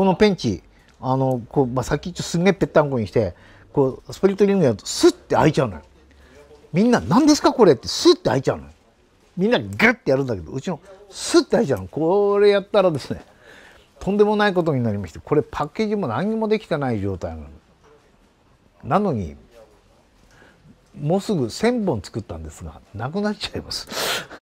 このペンチあのこう、まあ、先っちょすんげえぺったんこにしてこうスプリットリングやるとスッて開いちゃうのよみんな「何ですかこれ」ってスッて開いちゃうのよみんなグッてやるんだけどうちのスッて開いちゃうのこれやったらですねとんでもないことになりましてこれパッケージも何にもできてない状態なのなのにもうすぐ1,000本作ったんですがなくなっちゃいます